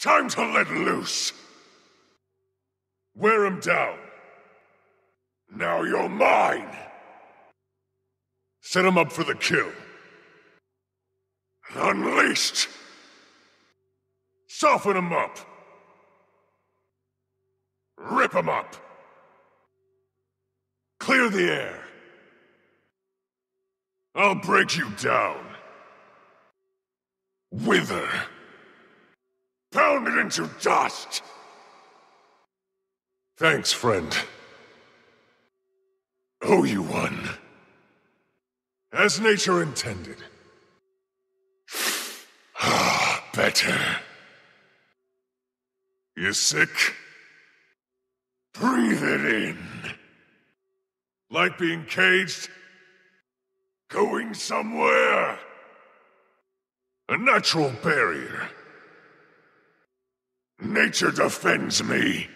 Time to let loose! Wear him down. Now you're mine! Set him up for the kill. Unleashed! Soften him up! Rip him up! Clear the air! I'll break you down! Wither! turn it into dust! Thanks, friend. Oh, you won. As nature intended. Ah, better. You sick? Breathe it in. Like being caged? Going somewhere? A natural barrier. Nature defends me.